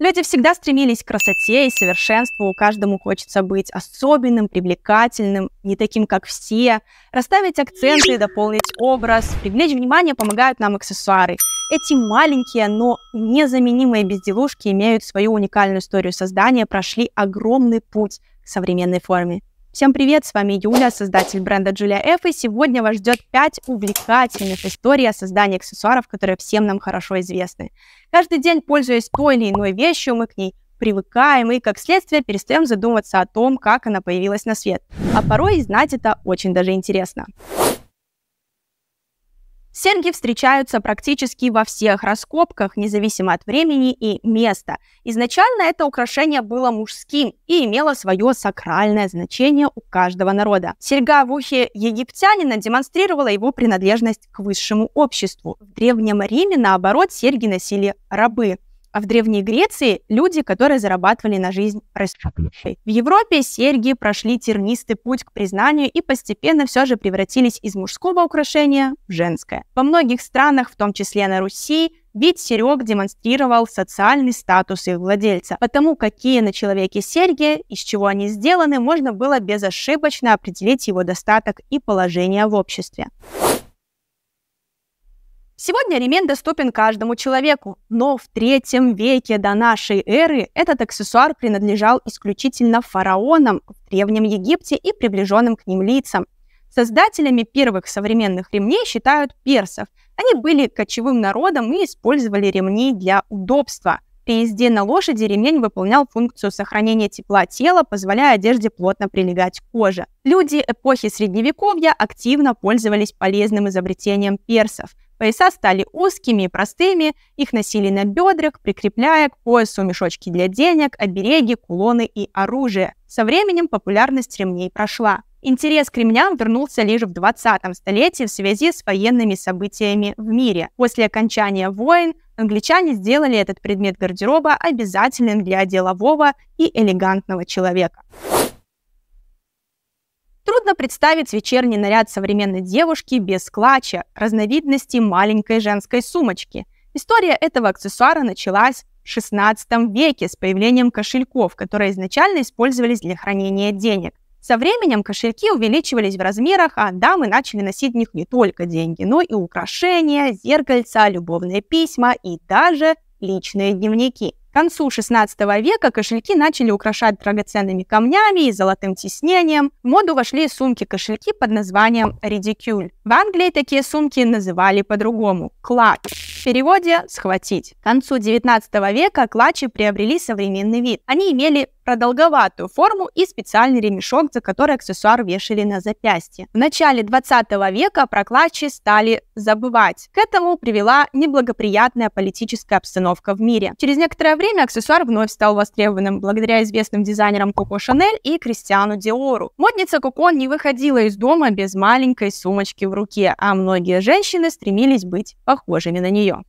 Люди всегда стремились к красоте и совершенству, каждому хочется быть особенным, привлекательным, не таким, как все. Расставить акценты, дополнить образ, привлечь внимание помогают нам аксессуары. Эти маленькие, но незаменимые безделушки имеют свою уникальную историю создания, прошли огромный путь к современной форме. Всем привет, с вами Юля, создатель бренда Julia F, и сегодня вас ждет 5 увлекательных историй о создании аксессуаров, которые всем нам хорошо известны. Каждый день, пользуясь той или иной вещью, мы к ней привыкаем и, как следствие, перестаем задумываться о том, как она появилась на свет. А порой знать это очень даже интересно. Серги встречаются практически во всех раскопках, независимо от времени и места. Изначально это украшение было мужским и имело свое сакральное значение у каждого народа. Серьга в ухе египтянина демонстрировала его принадлежность к высшему обществу. В Древнем Риме, наоборот, серьги носили рабы. А в Древней Греции люди, которые зарабатывали на жизнь проституткой. В Европе серьги прошли тернистый путь к признанию и постепенно все же превратились из мужского украшения в женское. Во многих странах, в том числе на Руси, вид серег демонстрировал социальный статус их владельца. Потому какие на человеке серьги, из чего они сделаны, можно было безошибочно определить его достаток и положение в обществе. Сегодня ремень доступен каждому человеку, но в третьем веке до нашей эры этот аксессуар принадлежал исключительно фараонам в Древнем Египте и приближенным к ним лицам. Создателями первых современных ремней считают персов. Они были кочевым народом и использовали ремни для удобства. При езде на лошади ремень выполнял функцию сохранения тепла тела, позволяя одежде плотно прилегать к коже. Люди эпохи Средневековья активно пользовались полезным изобретением персов – Пояса стали узкими и простыми, их носили на бедрах, прикрепляя к поясу мешочки для денег, обереги, кулоны и оружие. Со временем популярность ремней прошла. Интерес к ремням вернулся лишь в 20 столетии в связи с военными событиями в мире. После окончания войн англичане сделали этот предмет гардероба обязательным для делового и элегантного человека. Трудно представить вечерний наряд современной девушки без клатча, разновидности маленькой женской сумочки. История этого аксессуара началась в XVI веке с появлением кошельков, которые изначально использовались для хранения денег. Со временем кошельки увеличивались в размерах, а дамы начали носить в них не только деньги, но и украшения, зеркальца, любовные письма и даже личные дневники – к концу XVI века кошельки начали украшать драгоценными камнями и золотым тиснением. В моду вошли сумки-кошельки под названием «редикюль». В Англии такие сумки называли по-другому – клад. В переводе «схватить». К концу XIX века клатчи приобрели современный вид. Они имели продолговатую форму и специальный ремешок, за который аксессуар вешали на запястье. В начале 20 века прокладчи стали забывать. К этому привела неблагоприятная политическая обстановка в мире. Через некоторое время аксессуар вновь стал востребованным благодаря известным дизайнерам Коко Шанель и Кристиану Диору. Модница Коко не выходила из дома без маленькой сумочки в руке, а многие женщины стремились быть похожими на нее.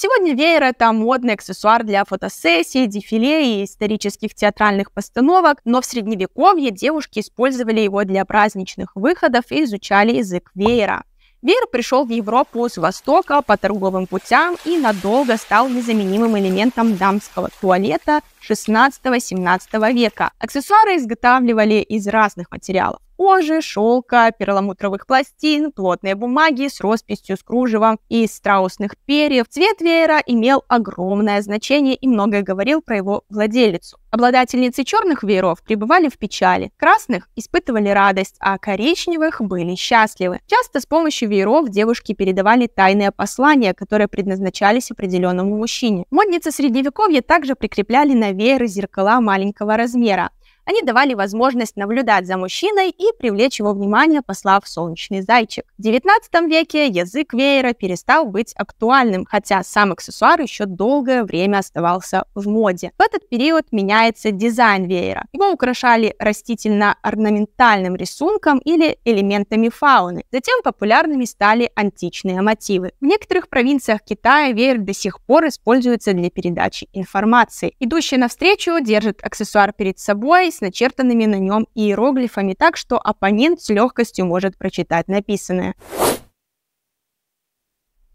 Сегодня веер — это модный аксессуар для фотосессий, дефиле и исторических театральных постановок, но в средневековье девушки использовали его для праздничных выходов и изучали язык веера. Веер пришел в Европу с востока по торговым путям и надолго стал незаменимым элементом дамского туалета 16-17 века. Аксессуары изготавливали из разных материалов кожи, шелка, перламутровых пластин, плотной бумаги с росписью с кружевом и из страусных перьев. Цвет веера имел огромное значение и многое говорил про его владелицу. Обладательницы черных вееров пребывали в печали, красных испытывали радость, а коричневых были счастливы. Часто с помощью вееров девушки передавали тайные послания, которые предназначались определенному мужчине. Модницы средневековья также прикрепляли на вееры зеркала маленького размера, они давали возможность наблюдать за мужчиной и привлечь его внимание, послав солнечный зайчик. В XIX веке язык веера перестал быть актуальным, хотя сам аксессуар еще долгое время оставался в моде. В этот период меняется дизайн веера. Его украшали растительно-орнаментальным рисунком или элементами фауны. Затем популярными стали античные мотивы. В некоторых провинциях Китая веер до сих пор используется для передачи информации. Идущий навстречу держит аксессуар перед собой, с начертанными на нем иероглифами так, что оппонент с легкостью может прочитать написанное.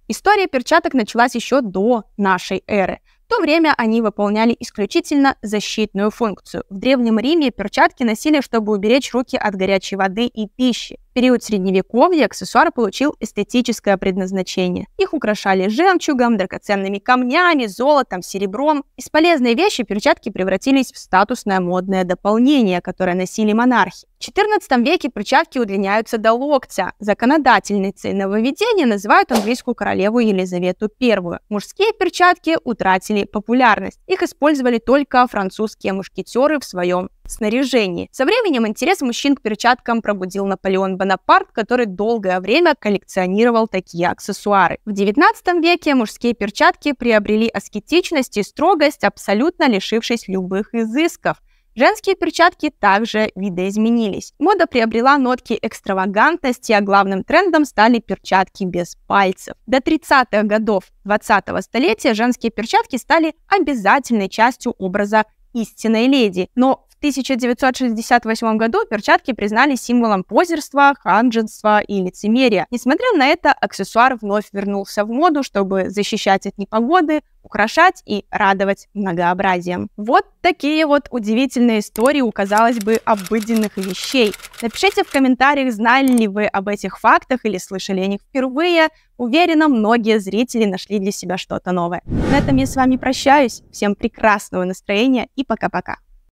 История перчаток началась еще до нашей эры. В то время они выполняли исключительно защитную функцию. В Древнем Риме перчатки носили, чтобы уберечь руки от горячей воды и пищи. В период Средневековья аксессуар получил эстетическое предназначение. Их украшали жемчугом, драгоценными камнями, золотом, серебром. Из полезной вещи перчатки превратились в статусное модное дополнение, которое носили монархи. В XIV веке перчатки удлиняются до локтя. Законодательницей нововведения называют английскую королеву Елизавету I. Мужские перчатки утратили популярность. Их использовали только французские мушкетеры в своем снаряжении. Со временем интерес мужчин к перчаткам пробудил Наполеон Бонапарт, который долгое время коллекционировал такие аксессуары. В XIX веке мужские перчатки приобрели аскетичность и строгость, абсолютно лишившись любых изысков. Женские перчатки также видоизменились. Мода приобрела нотки экстравагантности, а главным трендом стали перчатки без пальцев. До 30-х годов 20-го столетия женские перчатки стали обязательной частью образа истинной леди. Но 1968 году перчатки признали символом позерства, ханженства и лицемерия. Несмотря на это, аксессуар вновь вернулся в моду, чтобы защищать от непогоды, украшать и радовать многообразием. Вот такие вот удивительные истории у, казалось бы, обыденных вещей. Напишите в комментариях, знали ли вы об этих фактах или слышали о них впервые. Уверена, многие зрители нашли для себя что-то новое. На этом я с вами прощаюсь. Всем прекрасного настроения и пока-пока.